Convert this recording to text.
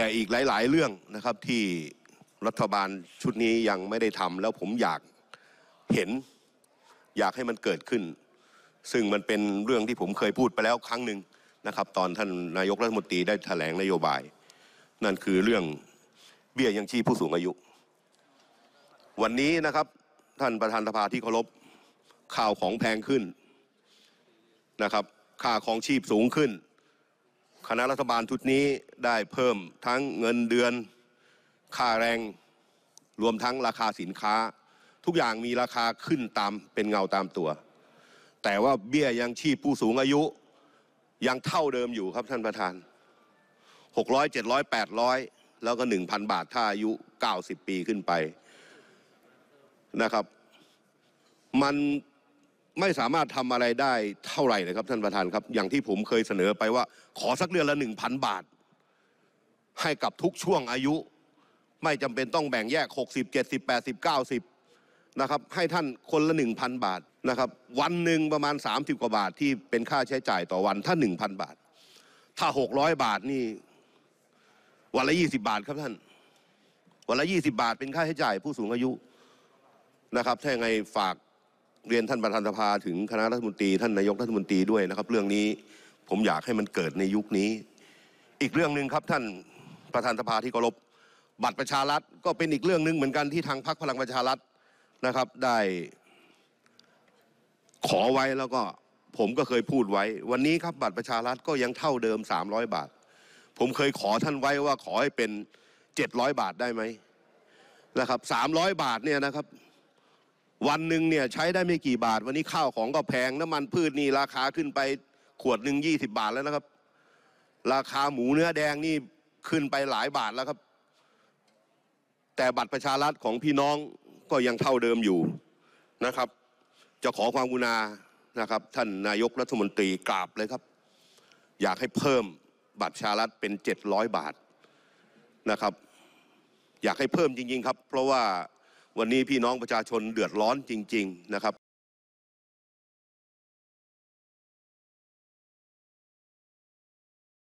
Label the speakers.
Speaker 1: แต่อีกหลาย ๆ เรื่องนะครับที่รัฐบาลชุดนี้ยังไม่ได้ทำแล้วผมอยากเห็นอยากให้มันเกิดขึ้น ซึ่งมันเป็นเรื่องที่ผมเคยพูดไปแล้วครั้งหนึ่งนะครับ ตอนท่านนายกรัฐมนตรีได้แถลงนโยบาย นั่นคือเรื่องเบี้ยยังชีพผู้สูงอายุ วันนี้นะครับท่านประธานสภาที่เคารพข่าวของแพงขึ้นนะครับค่าของชีพสูงขึ้นคณะรัฐบาลชุดนี้ได้เพิ่มทั้งเงินเดือนค่าแรงรวมทั้งราคาสินค้า ทุกอย่างมีราคาขึ้นตามเป็นเงาตามตัว แต่ว่าเบี้ยยังชีพผู้สูงอายุยังเท่าเดิมอยู่ครับท่านประธาน600 700 800แล้วก็1,000บาทถ้าอายุ90ปีขึ้นไปนะครับมันไม่สามารถทำอะไรได้เท่าไหร่นะครับ ท่านประธานครับอย่างที่ผมเคยเสนอไปว่า ขอสักเดือนละหนึ่งพันบาท ให้กับทุกช่วงอายุ ไม่จำเป็นต้องแบ่งแยก60 70 80 90นะครับให้ท่านคนละ 1,000 บาทนะครับวันหนึ่งประมาณ 30กว่าบาทที่เป็นค่าใช้จ่ายต่อวันถ้า1,000 บาทถ้า600บาทนี่วันละ 20 บาทครับท่านวันละ 20 บาทเป็นค่าใช้จ่ายผู้สูงอายุนะครับถ้าไงฝากเรียนท่านประธานสภาถึงคณะรัฐมนตรีท่านนายกรัฐมนตรีด้วยนะครับเรื่องนี้ผมอยากให้มันเกิดในยุคนี้ อีกเรื่องหนึ่งครับท่านประธานสภาที่เคารพบัตรประชารัฐก็เป็นอีกเรื่องหนึ่งเหมือนกันที่ทางพรรคพลังประชารัฐนะครับ ได้ขอไว้แล้วก็ ผมก็เคยพูดไว้ วันนี้ครับบัตรประชารัฐก็ยังเท่าเดิม 300 บาท ผมเคยขอท่านไว้ว่าขอให้เป็น700บาทได้ไหมนะครับ 300 บาทเนี่ยนะครับวันหนึ่งเนี่ยใช้ได้ไม่กี่บาท วันนี้ข้าวของก็แพงน้ำมันพืชนี่ราคาขึ้นไปขวดหนึ่งยี่สิบาทแล้วนะครับ ราคาหมูเนื้อแดงนี่ขึ้นไปหลายบาทแล้วครับ แต่บัตรประชารัฐของพี่น้องก็ยังเท่าเดิมอยู่นะครับ จะขอความกุณานะครับ ท่านนายกรัฐมนตรีกราบเลยครับ อยากให้เพิ่มบัตรประชารัฐเป็นเจ็ดร้อยบาทนะครับ อยากให้เพิ่มจริง ๆ ครับ เพราะว่าวันนี้พี่น้องประชาชนเดือดร้อนจริงๆนะครับ